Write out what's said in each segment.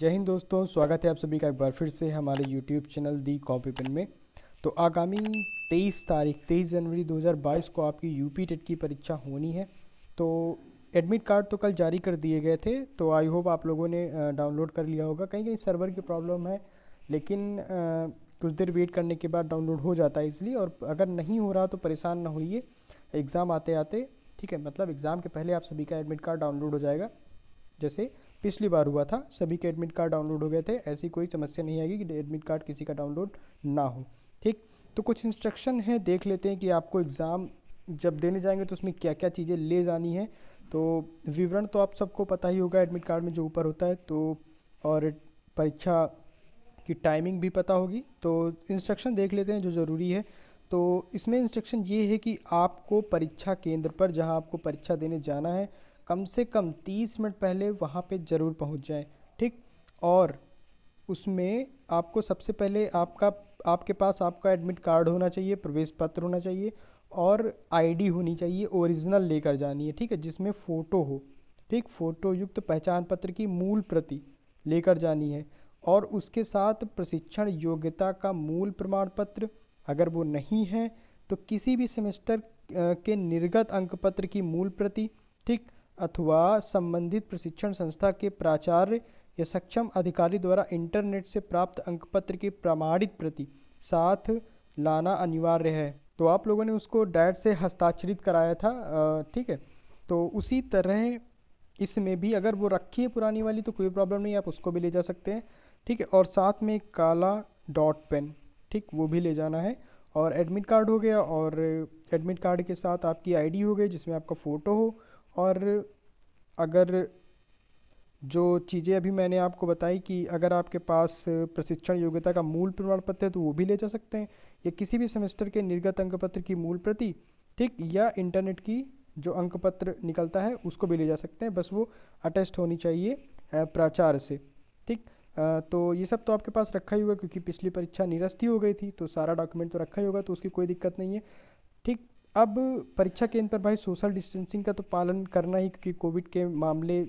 जय हिंद दोस्तों स्वागत है आप सभी का एक बार फिर से हमारे YouTube channel the copy pen में तो आगामी 23 तारीख 23 जनवरी 2022 को आपकी यूपी टेट की परीक्षा होनी है तो एडमिट कार्ड तो कल जारी कर दिए गए थे तो आई होप आप लोगों ने डाउनलोड कर लिया होगा कहीं कहीं सर्वर की प्रॉब्लम है लेकिन कुछ देर वेट करने के बाद डाउनलोड हो जाता है इसलिए और अगर नहीं हो रहा तो परेशान ना होइए एग्ज़ाम आते आते ठीक है मतलब एग्ज़ाम के पहले आप सभी का एडमिट कार्ड डाउनलोड हो जाएगा जैसे पिछली बार हुआ था सभी के एडमिट कार्ड डाउनलोड हो गए थे ऐसी कोई समस्या नहीं आएगी कि एडमिट कार्ड किसी का डाउनलोड ना हो ठीक तो कुछ इंस्ट्रक्शन है देख लेते हैं कि आपको एग्ज़ाम जब देने जाएंगे तो उसमें क्या क्या चीज़ें ले जानी है तो विवरण तो आप सबको पता ही होगा एडमिट कार्ड में जो ऊपर होता है तो और परीक्षा की टाइमिंग भी पता होगी तो इंस्ट्रक्शन देख लेते हैं जो ज़रूरी है तो इसमें इंस्ट्रक्शन ये है कि आपको परीक्षा केंद्र पर जहां आपको परीक्षा देने जाना है कम से कम तीस मिनट पहले वहाँ पे ज़रूर पहुँच जाएं ठीक और उसमें आपको सबसे पहले आपका आपके पास आपका एडमिट कार्ड होना चाहिए प्रवेश पत्र होना चाहिए और आईडी होनी चाहिए ओरिजिनल लेकर जानी है ठीक है जिसमें फ़ोटो हो ठीक फ़ोटो युक्त पहचान पत्र की मूल प्रति लेकर जानी है और उसके साथ प्रशिक्षण योग्यता का मूल प्रमाण पत्र अगर वो नहीं है तो किसी भी सेमेस्टर के निर्गत अंक पत्र की मूल प्रति ठीक अथवा संबंधित प्रशिक्षण संस्था के प्राचार्य या सक्षम अधिकारी द्वारा इंटरनेट से प्राप्त अंकपत्र की प्रमाणित प्रति साथ लाना अनिवार्य है तो आप लोगों ने उसको डैट से हस्ताक्षरित कराया था ठीक है तो उसी तरह इसमें भी अगर वो रखी है पुरानी वाली तो कोई प्रॉब्लम नहीं आप उसको भी ले जा सकते हैं ठीक है और साथ में काला डॉट पेन ठीक वो भी ले जाना है और एडमिट कार्ड हो गया और एडमिट कार्ड के साथ आपकी आईडी हो गई जिसमें आपका फ़ोटो हो और अगर जो चीज़ें अभी मैंने आपको बताई कि अगर आपके पास प्रशिक्षण योग्यता का मूल प्रमाण पत्र है तो वो भी ले जा सकते हैं या किसी भी सेमेस्टर के निर्गत अंक पत्र की मूल प्रति ठीक या इंटरनेट की जो अंक पत्र निकलता है उसको भी ले जा सकते हैं बस वो अटेस्ट होनी चाहिए प्राचार से ठीक तो ये सब तो आपके पास रखा ही होगा क्योंकि पिछली परीक्षा निरस्त ही हो गई थी तो सारा डॉक्यूमेंट तो रखा ही होगा तो उसकी कोई दिक्कत नहीं है ठीक अब परीक्षा केंद्र पर भाई सोशल डिस्टेंसिंग का तो पालन करना ही क्योंकि कोविड के मामले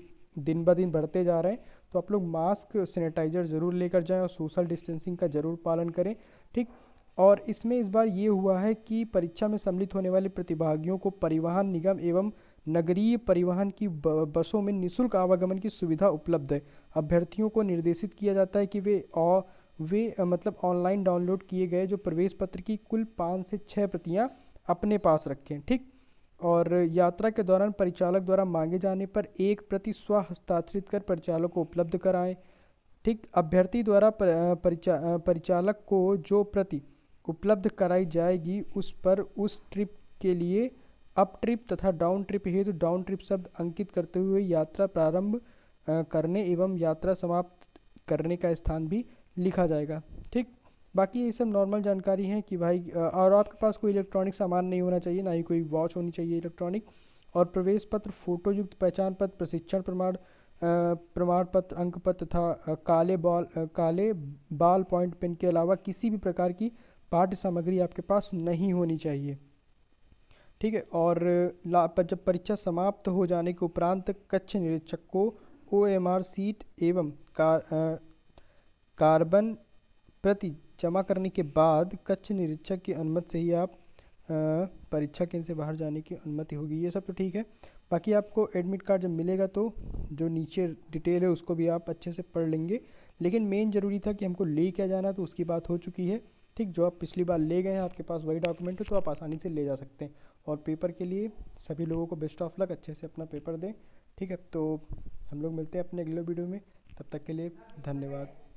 दिन ब दिन बढ़ते जा रहे हैं तो आप लोग मास्क सैनिटाइजर ज़रूर लेकर जाएं और सोशल डिस्टेंसिंग का ज़रूर पालन करें ठीक और इसमें इस बार ये हुआ है कि परीक्षा में सम्मिलित होने वाले प्रतिभागियों को परिवहन निगम एवं नगरीय परिवहन की बसों में निशुल्क आवागमन की सुविधा उपलब्ध है अभ्यर्थियों को निर्देशित किया जाता है कि वे और वे मतलब ऑनलाइन डाउनलोड किए गए जो प्रवेश पत्र की कुल पाँच से छः प्रतियाँ अपने पास रखें ठीक और यात्रा के दौरान परिचालक द्वारा मांगे जाने पर एक प्रति स्व हस्ताक्षरित कर परिचालक को उपलब्ध कराएं ठीक अभ्यर्थी द्वारा परिचा, परिचालक को जो प्रति उपलब्ध कराई जाएगी उस पर उस ट्रिप के लिए अप ट्रिप तथा डाउन ट्रिप हेतु डाउन ट्रिप शब्द अंकित करते हुए यात्रा प्रारंभ करने एवं यात्रा समाप्त करने का स्थान भी लिखा जाएगा ठीक बाकी ये सब नॉर्मल जानकारी है कि भाई और आपके पास कोई इलेक्ट्रॉनिक सामान नहीं होना चाहिए ना ही कोई वॉच होनी चाहिए इलेक्ट्रॉनिक और प्रवेश पत्र फोटोयुक्त पहचान पत्र प्रशिक्षण प्रमाण प्रमाण पत्र अंक पत्र तथा काले बॉल काले बाल पॉइंट पेन के अलावा किसी भी प्रकार की पाठ्य सामग्री आपके पास नहीं होनी चाहिए ठीक है और पर जब परीक्षा समाप्त हो जाने के उपरांत कक्ष निरीक्षक को ओ एम आर सीट एवं कार, आ, कार्बन प्रति जमा करने के बाद कक्ष निरीक्षक की अनुमति से ही आप परीक्षा केंद्र से बाहर जाने की अनुमति होगी ये सब तो ठीक है बाकी आपको एडमिट कार्ड जब मिलेगा तो जो नीचे डिटेल है उसको भी आप अच्छे से पढ़ लेंगे लेकिन मेन ज़रूरी था कि हमको ले क्या जाना तो उसकी बात हो चुकी है ठीक जो आप पिछली बार ले गए हैं आपके पास वही डॉक्यूमेंट है तो आप आसानी से ले जा सकते हैं और पेपर के लिए सभी लोगों को बेस्ट ऑफ लक अच्छे से अपना पेपर दें ठीक है तो हम लोग मिलते हैं अपने अगले वीडियो में तब तक के लिए धन्यवाद